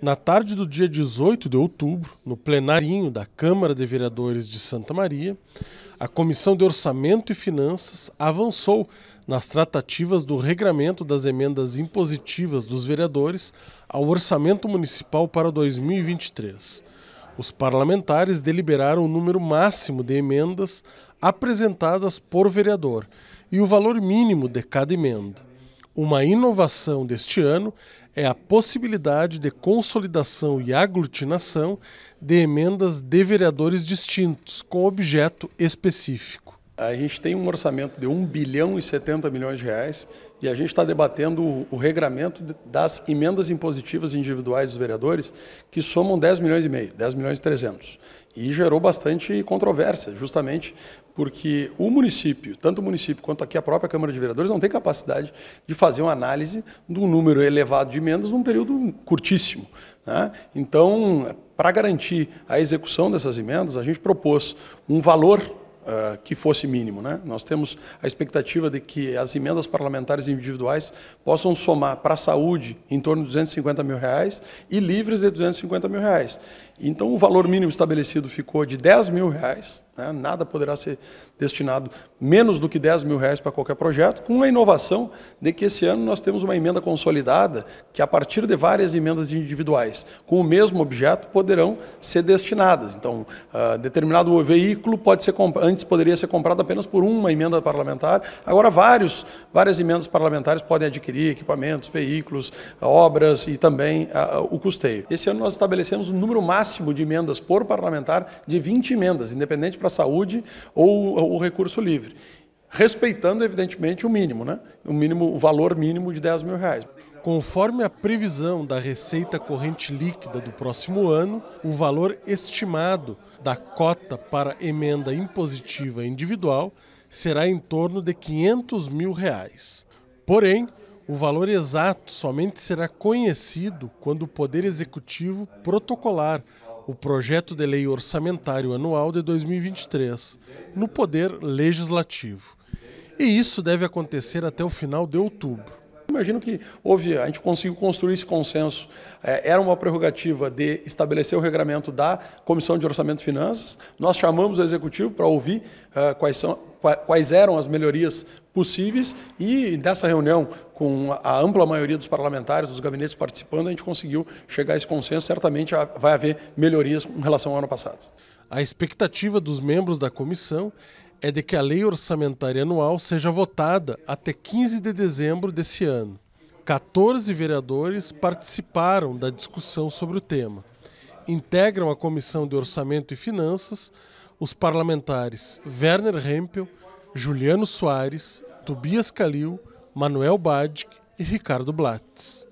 Na tarde do dia 18 de outubro, no plenarinho da Câmara de Vereadores de Santa Maria, a Comissão de Orçamento e Finanças avançou nas tratativas do regramento das emendas impositivas dos vereadores ao Orçamento Municipal para 2023. Os parlamentares deliberaram o número máximo de emendas apresentadas por vereador e o valor mínimo de cada emenda. Uma inovação deste ano é a possibilidade de consolidação e aglutinação de emendas de vereadores distintos, com objeto específico. A gente tem um orçamento de 1 bilhão e 70 milhões de reais e a gente está debatendo o regramento das emendas impositivas individuais dos vereadores, que somam 10 milhões e meio, 10 milhões e 300. E gerou bastante controvérsia, justamente porque o município, tanto o município quanto aqui a própria Câmara de Vereadores, não tem capacidade de fazer uma análise de um número elevado de emendas num período curtíssimo. Né? Então, para garantir a execução dessas emendas, a gente propôs um valor ah, que fosse mínimo. Né? Nós temos a expectativa de que as emendas parlamentares individuais possam somar para a saúde em torno de 250 mil reais e livres de 250 mil reais. Então, o valor mínimo estabelecido ficou de 10 mil reais. Né? Nada poderá ser destinado menos do que 10 mil reais para qualquer projeto, com a inovação de que esse ano nós temos uma emenda consolidada que, a partir de várias emendas individuais, com o mesmo objeto, poderão ser destinadas. Então, uh, determinado veículo pode ser antes poderia ser comprado apenas por uma emenda parlamentar, agora vários, várias emendas parlamentares podem adquirir equipamentos, veículos, obras e também uh, o custeio. Esse ano nós estabelecemos um número máximo máximo de emendas por parlamentar de 20 emendas, independente para a saúde ou o recurso livre. Respeitando, evidentemente, o mínimo, né? o mínimo, o valor mínimo de 10 mil reais. Conforme a previsão da receita corrente líquida do próximo ano, o valor estimado da cota para emenda impositiva individual será em torno de 500 mil reais. Porém, o valor exato somente será conhecido quando o Poder Executivo protocolar o projeto de lei orçamentário anual de 2023 no Poder Legislativo. E isso deve acontecer até o final de outubro. Imagino que houve, a gente conseguiu construir esse consenso. É, era uma prerrogativa de estabelecer o regramento da Comissão de Orçamento e Finanças. Nós chamamos o Executivo para ouvir é, quais são quais eram as melhorias possíveis e dessa reunião, com a ampla maioria dos parlamentares, dos gabinetes participando, a gente conseguiu chegar a esse consenso. Certamente vai haver melhorias em relação ao ano passado. A expectativa dos membros da comissão é de que a lei orçamentária anual seja votada até 15 de dezembro desse ano. 14 vereadores participaram da discussão sobre o tema. Integram a Comissão de Orçamento e Finanças os parlamentares Werner Hempel, Juliano Soares, Tobias Calil, Manuel Badic e Ricardo Blatz.